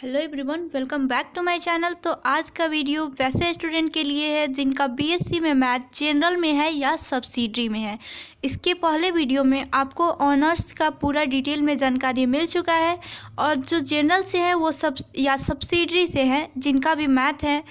hello everyone welcome back to my channel तो आज का वीडियो वैसे स्टूडेंट के लिए है जिनका बीएससी में मैथ जनरल में है या सब्सिडरी में है इसके पहले वीडियो में आपको ऑनर्स का पूरा डिटेल में जानकारी मिल चुका है और जो जनरल से है वो सब या सब्सिडरी से हैं जिनका भी मैथ है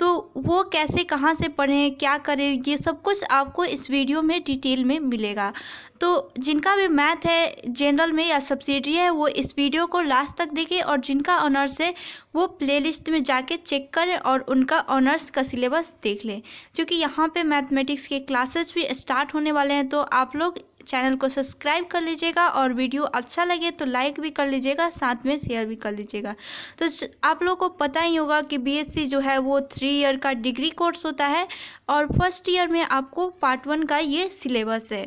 तो वो कैसे कहाँ से पढ़ें क्या करें ये सब कुछ आपको इस वीडियो में डिटेल में मिलेगा तो जिनका भी मैथ है जनरल में या सब्सिडी है वो इस वीडियो को लास्ट तक देखें और जिनका ऑनर्स है वो प्लेलिस्ट में जाके चेक करें और उनका ऑनर्स का सिलेबस देख लें क्योंकि यहाँ पे मैथमेटिक्स के क्लासेस भी स्टार्ट होने वाले हैं तो आप लोग चैनल को सब्सक्राइब कर लीजिएगा और वीडियो अच्छा लगे तो लाइक भी कर लीजिएगा साथ में शेयर भी कर लीजिएगा तो आप लोगों को पता ही होगा कि बीएससी जो है वो थ्री ईयर का डिग्री कोर्स होता है और फर्स्ट ईयर में आपको पार्ट वन का ये सिलेबस है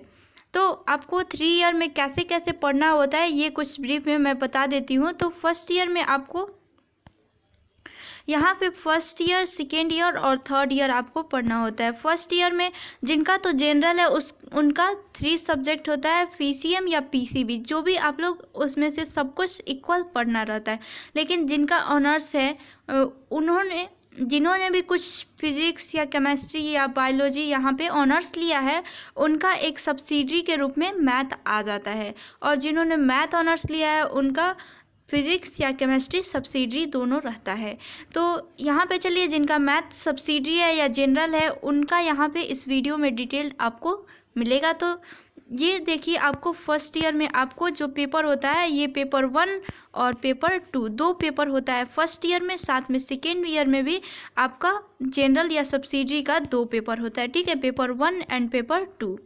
तो आपको थ्री ईयर में कैसे कैसे पढ़ना होता है ये कुछ ब्रीफ में मैं बता देती हूँ तो फर्स्ट ईयर में आपको यहाँ पे फर्स्ट ईयर सेकेंड ईयर और थर्ड ईयर आपको पढ़ना होता है फर्स्ट ईयर में जिनका तो जनरल है उस उनका थ्री सब्जेक्ट होता है पी या पी जो भी आप लोग उसमें से सब कुछ इक्वल पढ़ना रहता है लेकिन जिनका ऑनर्स है उन्होंने जिन्होंने भी कुछ फिजिक्स या केमिस्ट्री या बायोलॉजी यहाँ पे ऑनर्स लिया है उनका एक सब्सिडी के रूप में मैथ आ जाता है और जिन्होंने मैथ ऑनर्स लिया है उनका फिज़िक्स या केमिस्ट्री सब्सिडरी दोनों रहता है तो यहाँ पे चलिए जिनका मैथ सब्सिडरी है या जनरल है उनका यहाँ पे इस वीडियो में डिटेल आपको मिलेगा तो ये देखिए आपको फर्स्ट ईयर में आपको जो पेपर होता है ये पेपर वन और पेपर टू दो पेपर होता है फर्स्ट ईयर में साथ में सेकेंड ईयर में भी आपका जनरल या सब्सिडरी का दो पेपर होता है ठीक है paper one and paper two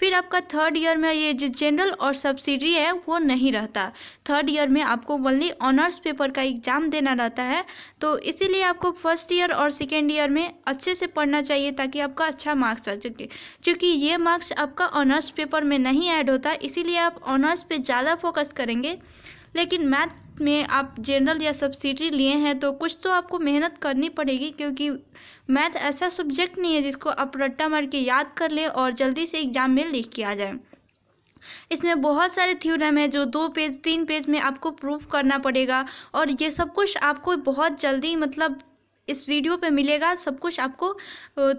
फिर आपका थर्ड ईयर में ये जो जनरल और सब्सिडी है वो नहीं रहता थर्ड ईयर में आपको ओनली ऑनर्स पेपर का एग्ज़ाम देना रहता है तो इसीलिए आपको फर्स्ट ईयर और सेकेंड ईयर में अच्छे से पढ़ना चाहिए ताकि आपका अच्छा मार्क्स आ सके क्योंकि ये मार्क्स आपका ऑनर्स पेपर में नहीं ऐड होता इसीलिए आप ऑनर्स पे ज़्यादा फोकस करेंगे लेकिन मैथ में आप जनरल या सब्सिडी लिए हैं तो कुछ तो आपको मेहनत करनी पड़ेगी क्योंकि मैथ ऐसा सब्जेक्ट नहीं है जिसको आप रट्टा मार के याद कर लें और जल्दी से एग्ज़ाम में लिख के आ जाए इसमें बहुत सारे थ्योरम है जो दो पेज तीन पेज में आपको प्रूफ करना पड़ेगा और ये सब कुछ आपको बहुत जल्दी मतलब इस वीडियो पे मिलेगा सब कुछ आपको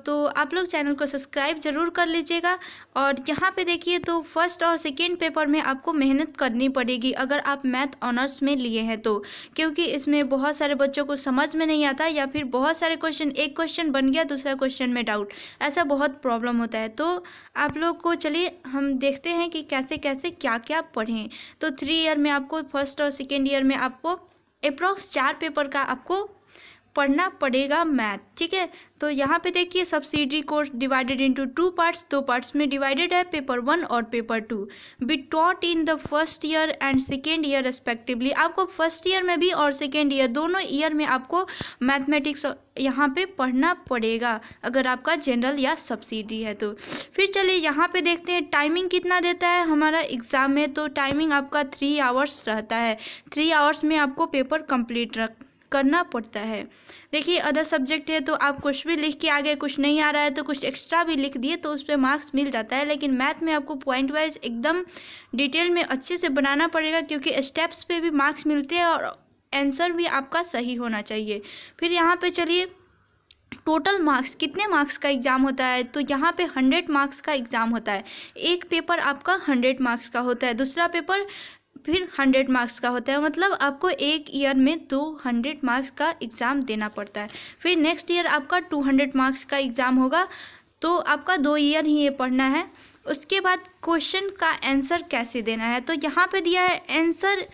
तो आप लोग चैनल को सब्सक्राइब ज़रूर कर लीजिएगा और यहाँ पे देखिए तो फर्स्ट और सेकेंड पेपर में आपको मेहनत करनी पड़ेगी अगर आप मैथ ऑनर्स में लिए हैं तो क्योंकि इसमें बहुत सारे बच्चों को समझ में नहीं आता या फिर बहुत सारे क्वेश्चन एक क्वेश्चन बन गया दूसरा क्वेश्चन में डाउट ऐसा बहुत प्रॉब्लम होता है तो आप लोग को चलिए हम देखते हैं कि कैसे कैसे क्या क्या पढ़ें तो थ्री ईयर में आपको फर्स्ट और सेकेंड ईयर में आपको अप्रॉक्स चार पेपर का आपको पढ़ना पड़ेगा मैथ ठीक है तो यहाँ पे देखिए subsidy course divided into two parts दो पार्ट्स में डिवाइडेड है पेपर वन और paper two be taught in the first year and second year respectively आपको फर्स्ट ईयर में भी और सेकेंड ईयर दोनों ईयर में आपको मैथमेटिक्स यहाँ पे पढ़ना पड़ेगा अगर आपका जनरल या सब्सिडी है तो फिर चलिए यहाँ पे देखते हैं टाइमिंग कितना देता है हमारा एग्ज़ाम में तो टाइमिंग आपका थ्री आवर्स रहता है थ्री आवर्स में आपको पेपर कंप्लीट रख करना पड़ता है देखिए अदर सब्जेक्ट है तो आप कुछ भी लिख के आ गए कुछ नहीं आ रहा है तो कुछ एक्स्ट्रा भी लिख दिए तो उस पर मार्क्स मिल जाता है लेकिन मैथ में आपको पॉइंट वाइज एकदम डिटेल में अच्छे से बनाना पड़ेगा क्योंकि स्टेप्स पे भी मार्क्स मिलते हैं और आंसर भी आपका सही होना चाहिए फिर यहाँ पे चलिए टोटल मार्क्स कितने मार्क्स का एग्ज़ाम होता है तो यहाँ पे हंड्रेड मार्क्स का एग्ज़ाम होता है एक पेपर आपका हंड्रेड मार्क्स का होता है दूसरा पेपर फिर हंड्रेड मार्क्स का होता है मतलब आपको एक ईयर में दो हंड्रेड मार्क्स का एग्ज़ाम देना पड़ता है फिर नेक्स्ट ईयर आपका टू हंड्रेड मार्क्स का एग्ज़ाम होगा तो आपका दो ईयर ही ये पढ़ना है उसके बाद क्वेश्चन का आंसर कैसे देना है तो यहाँ पे दिया है answer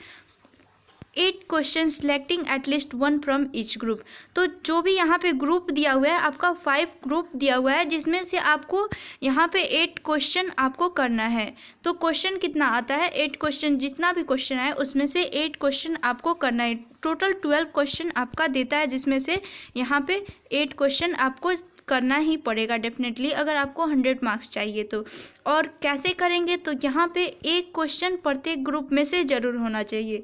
eight question selecting at least one from each group तो जो भी यहाँ पे ग्रुप दिया हुआ है आपका फाइव ग्रुप दिया हुआ है जिसमें से आपको यहाँ पे एट क्वेश्चन आपको करना है तो क्वेश्चन कितना आता है एट क्वेश्चन जितना भी क्वेश्चन आए उसमें से एट क्वेश्चन आपको करना है टोटल ट्वेल्व क्वेश्चन आपका देता है जिसमें से यहाँ पे एट क्वेश्चन आपको करना ही पड़ेगा डेफिनेटली अगर आपको हंड्रेड मार्क्स चाहिए तो और कैसे करेंगे तो यहाँ पे एक क्वेश्चन प्रत्येक ग्रुप में से ज़रूर होना चाहिए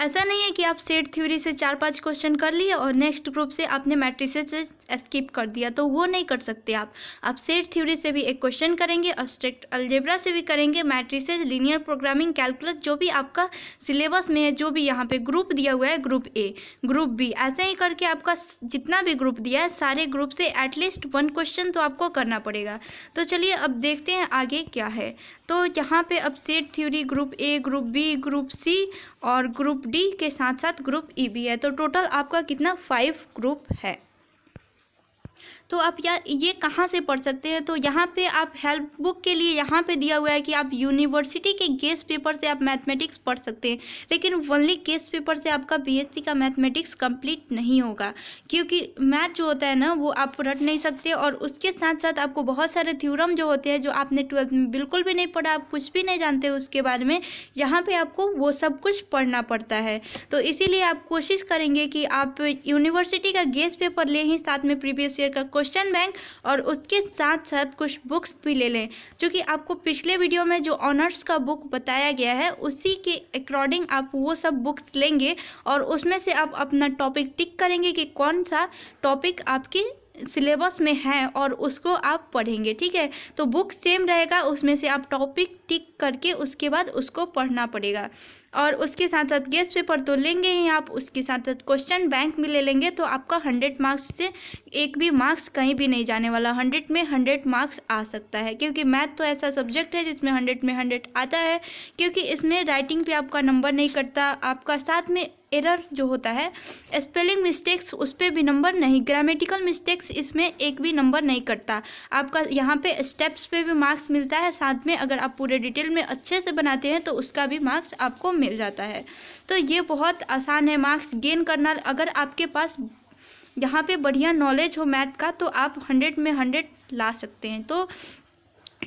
ऐसा नहीं है कि आप सेट थ्योरी से चार पांच क्वेश्चन कर लिए और नेक्स्ट ग्रुप से आपने मैट्रिक से स्किप कर दिया तो वो नहीं कर सकते आप आप सेट थ्योरी से भी एक क्वेश्चन करेंगे अब्स्ट्रैक्ट अल्जेब्रा से भी करेंगे मैट्रिसेज लीनियर प्रोग्रामिंग कैलकुलस जो भी आपका सिलेबस में है जो भी यहाँ पे ग्रुप दिया हुआ है ग्रुप ए ग्रुप बी ऐसे ही करके आपका जितना भी ग्रुप दिया है सारे ग्रुप से एटलीस्ट वन क्वेश्चन तो आपको करना पड़ेगा तो चलिए अब देखते हैं आगे क्या है तो यहाँ पर अब set theory group A group B group C और ग्रुप डी के साथ साथ ग्रुप ई बी है तो टोटल आपका कितना फाइव ग्रुप है तो आप या ये कहाँ से पढ़ सकते हैं तो यहाँ पे आप हेल्प बुक के लिए यहाँ पे दिया हुआ है कि आप यूनिवर्सिटी के गेस्ट पेपर से आप मैथमेटिक्स पढ़ सकते हैं लेकिन ओनली गेस्ट पेपर से आपका बीएससी का मैथमेटिक्स कंप्लीट नहीं होगा क्योंकि मैथ जो होता है ना वो आप रट नहीं सकते और उसके साथ साथ आपको बहुत सारे थ्यूरम जो होते हैं जो आपने ट्वेल्थ में बिल्कुल भी नहीं पढ़ा आप कुछ भी नहीं जानते उसके बारे में यहाँ पर आपको वो सब कुछ पढ़ना पड़ता है तो इसीलिए आप कोशिश करेंगे कि आप यूनिवर्सिटी का गेस्ट पेपर लें ही साथ में प्रीवियस ईयर का क्वेश्चन बैंक और उसके साथ साथ कुछ बुक्स भी ले लें क्योंकि आपको पिछले वीडियो में जो ऑनर्स का बुक बताया गया है उसी के अकॉर्डिंग आप वो सब बुक्स लेंगे और उसमें से आप अपना टॉपिक टिक करेंगे कि कौन सा टॉपिक आपकी सिलेबस में है और उसको आप पढ़ेंगे ठीक है तो बुक सेम रहेगा उसमें से आप टॉपिक टिक करके उसके बाद उसको पढ़ना पड़ेगा और उसके साथ साथ गेस्ट पेपर तो लेंगे ही आप उसके साथ साथ क्वेश्चन बैंक में ले लेंगे तो आपका हंड्रेड मार्क्स से एक भी मार्क्स कहीं भी नहीं जाने वाला हंड्रेड में हंड्रेड मार्क्स आ सकता है क्योंकि मैथ तो ऐसा सब्जेक्ट है जिसमें हंड्रेड में हंड्रेड आता है क्योंकि इसमें राइटिंग पे आपका नंबर नहीं कटता आपका साथ में एरर जो होता है स्पेलिंग मिस्टेक्स उस पर भी नंबर नहीं ग्रामेटिकल मिस्टेक्स इसमें एक भी नंबर नहीं कटता आपका यहाँ पे स्टेप्स पे भी मार्क्स मिलता है साथ में अगर आप पूरे डिटेल में अच्छे से बनाते हैं तो उसका भी मार्क्स आपको मिल जाता है तो ये बहुत आसान है मार्क्स गेन करना अगर आपके पास यहाँ पे बढ़िया नॉलेज हो मैथ का तो आप हंड्रेड में हंड्रेड ला सकते हैं तो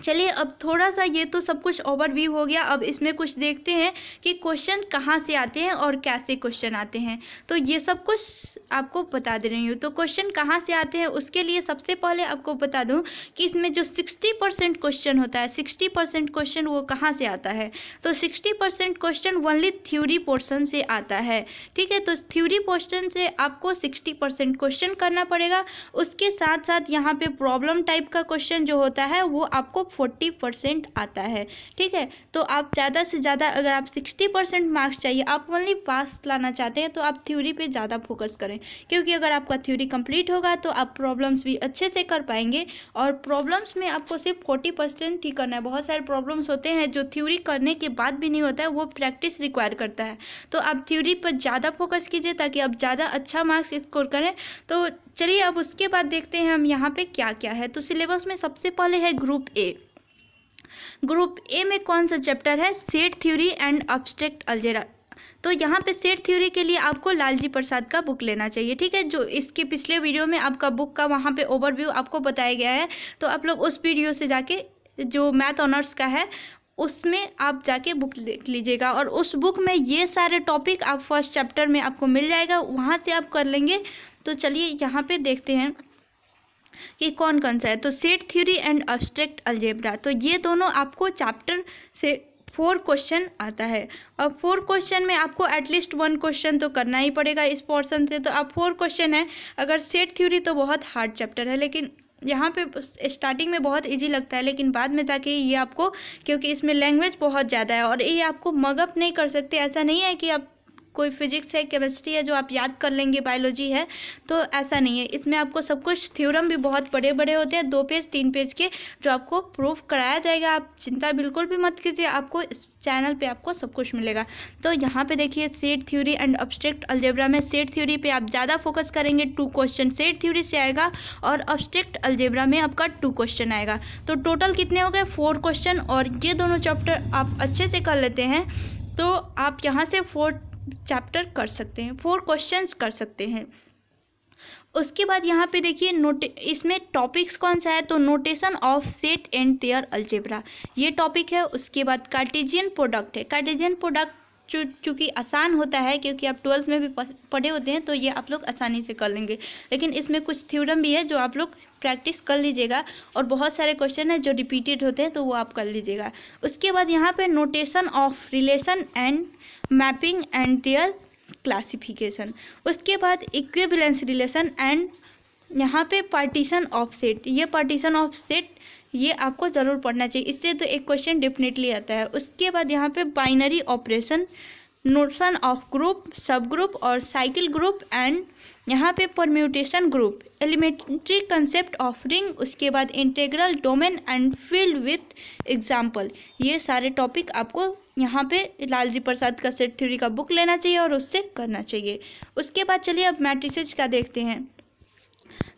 चलिए अब थोड़ा सा ये तो सब कुछ ओवरव्यू हो गया अब इसमें कुछ देखते हैं कि क्वेश्चन कहाँ से आते हैं और कैसे क्वेश्चन आते हैं तो ये सब कुछ आपको बता दे रही हूँ तो क्वेश्चन कहाँ से आते हैं उसके लिए सबसे पहले आपको बता दूँ कि इसमें जो सिक्सटी परसेंट क्वेश्चन होता है सिक्सटी परसेंट क्वेश्चन वो कहाँ से आता है तो sixty percent question only theory portion से आता है ठीक है तो थ्योरी पोर्सन से आपको सिक्सटी परसेंट क्वेश्चन करना पड़ेगा उसके साथ साथ यहाँ पर प्रॉब्लम टाइप का क्वेश्चन जो होता है वो आपको फोर्टी परसेंट आता है ठीक है तो आप ज़्यादा से ज़्यादा अगर आप सिक्सटी परसेंट मार्क्स चाहिए आप ओनली पास लाना चाहते हैं तो आप थ्योरी पे ज़्यादा फोकस करें क्योंकि अगर आपका थ्योरी कंप्लीट होगा तो आप प्रॉब्लम्स भी अच्छे से कर पाएंगे और प्रॉब्लम्स में आपको सिर्फ फोर्टी परसेंट ही करना है बहुत सारे प्रॉब्लम्स होते हैं जो थ्योरी करने के बाद भी नहीं होता है वो प्रैक्टिस रिक्वायर करता है तो आप थ्योरी पर ज़्यादा फोकस कीजिए ताकि आप ज़्यादा अच्छा मार्क्स स्कोर करें तो चलिए अब उसके बाद देखते हैं हम यहाँ पे क्या क्या है तो सिलेबस में सबसे पहले है ग्रुप ए ग्रुप ए में कौन सा चैप्टर है set theory and abstract algebra तो यहाँ पे सेट थ्योरी के लिए आपको लालजी प्रसाद का बुक लेना चाहिए ठीक है जो इसके पिछले वीडियो में आपका बुक का वहाँ पे ओवरव्यू आपको बताया गया है तो आप लोग उस वीडियो से जाके जो मैथ ऑनर्स का है उसमें आप जाके बुक देख लीजिएगा और उस बुक में ये सारे टॉपिक आप फर्स्ट चैप्टर में आपको मिल जाएगा वहाँ से आप कर लेंगे तो चलिए यहाँ पे देखते हैं कि कौन कौन सा है तो set theory and abstract algebra तो ये दोनों आपको चैप्टर से फोर क्वेश्चन आता है और फोर क्वेश्चन में आपको एटलीस्ट वन क्वेश्चन तो करना ही पड़ेगा इस पोर्सन से तो आप फोर क्वेश्चन है अगर सेट थ्योरी तो बहुत हार्ड चैप्टर है लेकिन यहाँ पे स्टार्टिंग में बहुत इजी लगता है लेकिन बाद में जाके ये आपको क्योंकि इसमें लैंग्वेज बहुत ज़्यादा है और ये आपको मगअप नहीं कर सकते ऐसा नहीं है कि आप कोई फिजिक्स है केमिस्ट्री है जो आप याद कर लेंगे बायोलॉजी है तो ऐसा नहीं है इसमें आपको सब कुछ थ्योरम भी बहुत बड़े बड़े होते हैं दो पेज तीन पेज के जो आपको प्रूफ कराया जाएगा आप चिंता बिल्कुल भी मत कीजिए आपको इस चैनल पे आपको सब कुछ मिलेगा तो यहाँ पे देखिए set theory and abstract algebra में सेट थ्योरी पे आप ज़्यादा फोकस करेंगे टू क्वेश्चन सेट थ्योरी से आएगा और ऑब्स्ट्रेक्ट अल्जेब्रा में आपका टू क्वेश्चन आएगा तो टोटल कितने हो गए फोर क्वेश्चन और ये दोनों चैप्टर आप अच्छे से कर लेते हैं तो आप यहाँ से फोर चैप्टर कर सकते हैं फोर क्वेश्चंस कर सकते हैं उसके बाद यहाँ पे देखिए नोटे इसमें टॉपिक्स कौन सा है तो notation of set and their algebra ये टॉपिक है उसके बाद कार्टेजियन प्रोडक्ट है कार्टेजियन प्रोडक्ट चूँकि आसान होता है क्योंकि आप ट्वेल्थ में भी पढ़े होते हैं तो ये आप लोग आसानी से कर लेंगे लेकिन इसमें कुछ थ्योरम भी है जो आप लोग प्रैक्टिस कर लीजिएगा और बहुत सारे क्वेश्चन हैं जो रिपीटेड होते हैं तो वो आप कर लीजिएगा उसके बाद यहाँ पे notation of relation and mapping and their classification उसके बाद इक्वेबलेंस रिलेशन एंड यहाँ पे पार्टीशन ऑफ सेट ये पार्टीशन ऑफ सेट ये आपको ज़रूर पढ़ना चाहिए इससे तो एक क्वेश्चन डेफिनेटली आता है उसके बाद यहाँ पे binary operation notion of group subgroup और साइकिल ग्रुप एंड यहाँ पे permutation group elementary concept of ring उसके बाद integral domain and field with example ये सारे टॉपिक आपको यहाँ पे लालजी प्रसाद का सेट थ्योरी का बुक लेना चाहिए और उससे करना चाहिए उसके बाद चलिए अब मैट्रिसेज का देखते हैं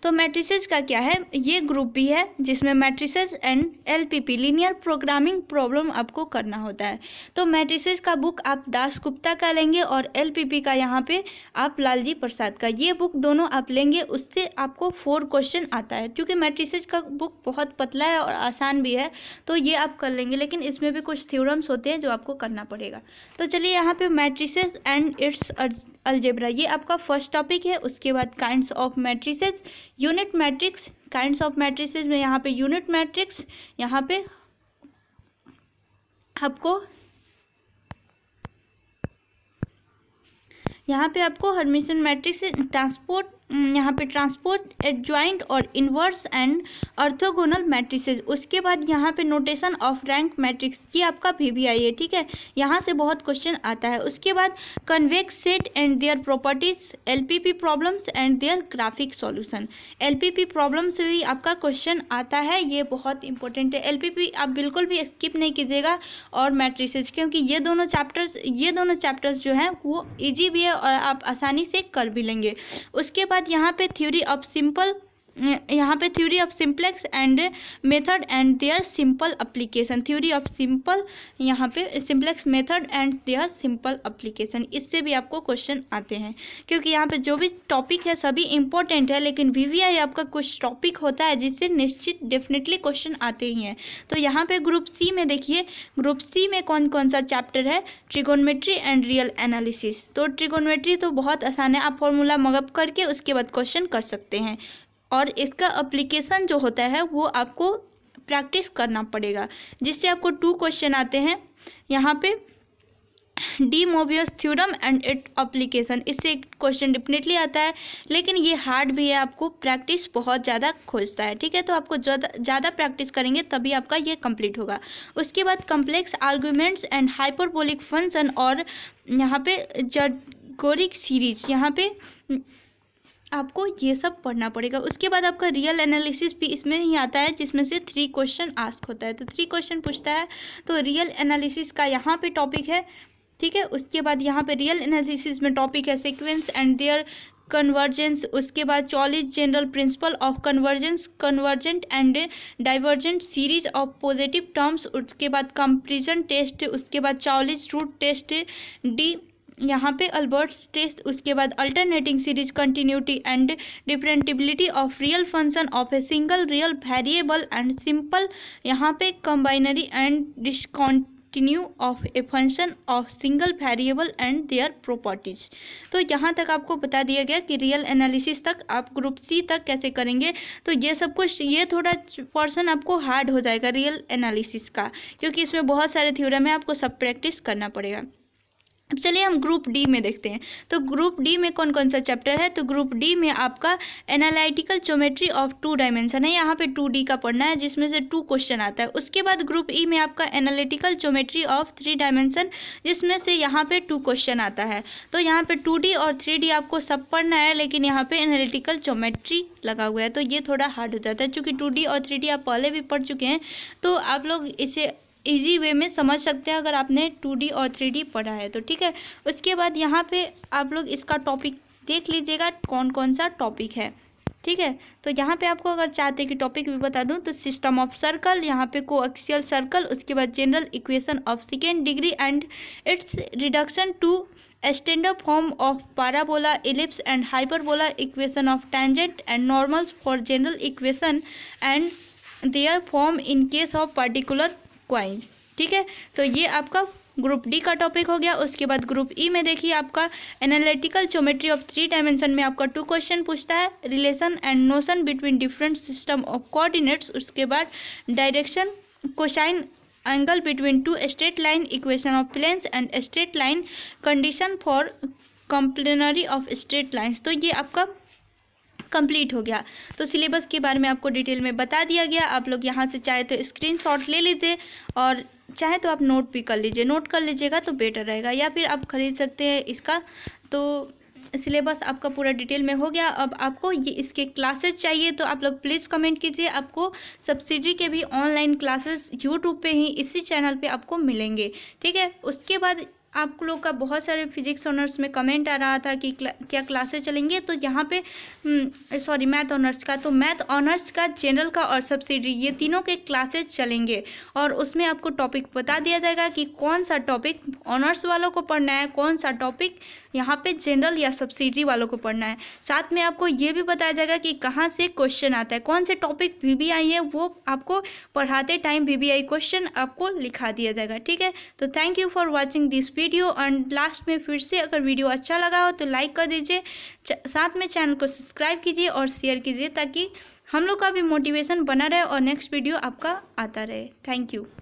तो मैट्रिसेस का क्या है ये ग्रुप भी है जिसमें matrices and LPP linear programming problem आपको करना होता है तो मैट्रिसेस का बुक आप दास गुप्ता का लेंगे और एलपीपी का यहाँ पे आप लालजी प्रसाद का ये बुक दोनों आप लेंगे उससे आपको फोर क्वेश्चन आता है क्योंकि मैट्रिसेस का बुक बहुत पतला है और आसान भी है तो ये आप कर लेंगे लेकिन इसमें भी कुछ थ्योरम्स होते हैं जो आपको करना पड़ेगा तो चलिए यहाँ पे मैट्रिस एंड इट्स अल्जेब्रा ये आपका फर्स्ट टॉपिक है उसके बाद kinds of matrix unit matrix kind of matrix में यहाँ पे यूनिट मैट्रिक्स यहाँ पे आपको यहाँ पे आपको हरमिशन मैट्रिक्स ट्रांसपोर्ट हम्म, यहाँ पे ट्रांसपोर्ट एडजॉइंट और इन्वर्स एंड अर्थोगोनल मैट्रिसेज उसके बाद यहाँ पे नोटेशन ऑफ रैंक मैट्रिक्स ये आपका भी भी आई है ठीक है यहाँ से बहुत क्वेश्चन आता है उसके बाद convex set and their properties LPP problems and their graphic solution LPP problem से भी आपका क्वेश्चन आता है ये बहुत इंपॉर्टेंट है एल आप बिल्कुल भी स्किप नहीं कीजिएगा और मैट्रिसेज क्योंकि ये दोनों चैप्टर्स ये दोनों चैप्टर्स जो हैं वो ईजी भी है और आप आसानी से कर भी लेंगे उसके बाद बाद यहाँ पे थ्योरी ऑफ सिंपल यहाँ पे theory of simplex and method and their simple application theory of simple यहाँ पे simplex method and their simple application इससे भी आपको क्वेश्चन आते हैं क्योंकि यहाँ पे जो भी टॉपिक है सभी इंपॉर्टेंट है लेकिन वी आपका कुछ टॉपिक होता है जिससे निश्चित डेफिनेटली क्वेश्चन आते ही हैं तो यहाँ पर ग्रुप सी में देखिए ग्रुप सी में कौन कौन सा चैप्टर है ट्रिगोनमेट्री एंड रियल एनालिसिस तो ट्रिगोनमेट्री तो बहुत आसान है आप फॉर्मूला मगअप करके उसके बाद क्वेश्चन कर सकते हैं और इसका अप्लीकेशन जो होता है वो आपको प्रैक्टिस करना पड़ेगा जिससे आपको टू क्वेश्चन आते हैं यहाँ पे de Mobius theorem and it application इससे एक क्वेश्चन डेफिनेटली आता है लेकिन ये हार्ड भी है आपको प्रैक्टिस बहुत ज़्यादा खोजता है ठीक है तो आपको ज़्यादा ज़्यादा प्रैक्टिस करेंगे तभी आपका ये कंप्लीट होगा उसके बाद complex arguments and hyperbolic function और यहाँ पे जडगोरिक सीरीज यहाँ पे आपको ये सब पढ़ना पड़ेगा उसके बाद आपका रियल एनालिसिस भी इसमें ही आता है जिसमें से थ्री क्वेश्चन आस्क होता है तो थ्री क्वेश्चन पूछता है तो रियल एनालिसिस का यहाँ पे टॉपिक है ठीक है उसके बाद यहाँ पे रियल एनालिसिस में टॉपिक है सिक्वेंस एंड देयर कन्वर्जेंस उसके बाद चॉलिस general principle of convergence convergent and divergent series of positive terms उसके बाद कंपेरिजन टेस्ट उसके बाद चॉलिस रूट टेस्ट डी यहाँ पे अल्बर्ट्स टेस्ट उसके बाद alternating series continuity and differentiability of real function of a single real variable and simple यहाँ पे कंबाइनरी and discount continue of a function of single variable and their properties तो यहाँ तक आपको बता दिया गया कि रियल एनालिसिस तक आप ग्रुप सी तक कैसे करेंगे तो ये सब कुछ ये थोड़ा पोर्सन आपको हार्ड हो जाएगा रियल एनालिसिस का क्योंकि इसमें बहुत सारे थ्योरम है आपको सब प्रैक्टिस करना पड़ेगा अब चलिए हम ग्रुप डी में देखते हैं तो ग्रुप डी में कौन कौन सा चैप्टर है तो ग्रुप डी में आपका analytical geometry of two dimension है यहाँ पे टू डी का पढ़ना है जिसमें से टू क्वेश्चन आता है उसके बाद ग्रुप ई e में आपका analytical geometry of three dimension जिसमें से यहाँ पे टू क्वेश्चन आता है तो यहाँ पे टू डी और थ्री डी आपको सब पढ़ना है लेकिन यहाँ पर एनालिटिकल ज्योमेट्री लगा हुआ है तो ये थोड़ा हार्ड हो जाता है चूँकि टू डी और थ्री डी आप पहले भी पढ़ चुके हैं तो आप लोग इसे इजी वे में समझ सकते हैं अगर आपने टू और थ्री पढ़ा है तो ठीक है उसके बाद यहाँ पर आप लोग इसका टॉपिक देख लीजिएगा कौन कौन सा टॉपिक है ठीक है तो यहाँ पे आपको अगर चाहते हैं कि टॉपिक भी बता दूँ तो सिस्टम ऑफ सर्कल यहाँ पे को एक्सियल सर्कल उसके बाद general equation of second degree and its reduction to standard form of parabola ellipse and hyperbola equation of tangent and normals for general equation and their form in case of particular क्वाइंस ठीक है तो ये आपका group D का topic हो गया उसके बाद ग्रुप ई e में देखिए आपका analytical geometry of three dimension में आपका टू क्वेश्चन पूछता है relation and notion between different system of coordinates उसके बाद direction cosine angle between two straight line equation of planes and straight line condition for coplanarity of straight lines तो ये आपका complete हो गया तो सिलेबस के बारे में आपको डिटेल में बता दिया गया आप लोग यहाँ से चाहे तो स्क्रीनशॉट ले लेते और चाहे तो आप नोट भी कर लीजिए नोट कर लीजिएगा तो बेटर रहेगा या फिर आप खरीद सकते हैं इसका तो सिलेबस आपका पूरा डिटेल में हो गया अब आपको ये इसके क्लासेस चाहिए तो आप लोग प्लीज़ कमेंट कीजिए आपको सब्सिडी के भी ऑनलाइन क्लासेस यूट्यूब पे ही इसी चैनल पे आपको मिलेंगे ठीक है उसके बाद आप लोग का बहुत सारे फिजिक्स ऑनर्स में कमेंट आ रहा था कि क्ला, क्या क्लासेस चलेंगे तो यहाँ पे सॉरी मैथ ऑनर्स का तो मैथ ऑनर्स का जनरल का और सब्सिडी ये तीनों के क्लासेस चलेंगे और उसमें आपको टॉपिक बता दिया जाएगा कि कौन सा टॉपिक ऑनर्स वालों को पढ़ना है कौन सा टॉपिक यहाँ पे जनरल या सब्सिडी वालों को पढ़ना है साथ में आपको ये भी बताया जाएगा कि कहाँ से क्वेश्चन आता है कौन से टॉपिक वी है वो आपको पढ़ाते टाइम वी क्वेश्चन आपको लिखा दिया जाएगा ठीक है तो thank you for watching this video video and last में फिर से अगर वीडियो अच्छा लगा हो तो लाइक कर दीजिए साथ में चैनल को सब्सक्राइब कीजिए और शेयर कीजिए ताकि हम लोग का भी मोटिवेशन बना रहे और नेक्स्ट वीडियो आपका आता रहे थैंक यू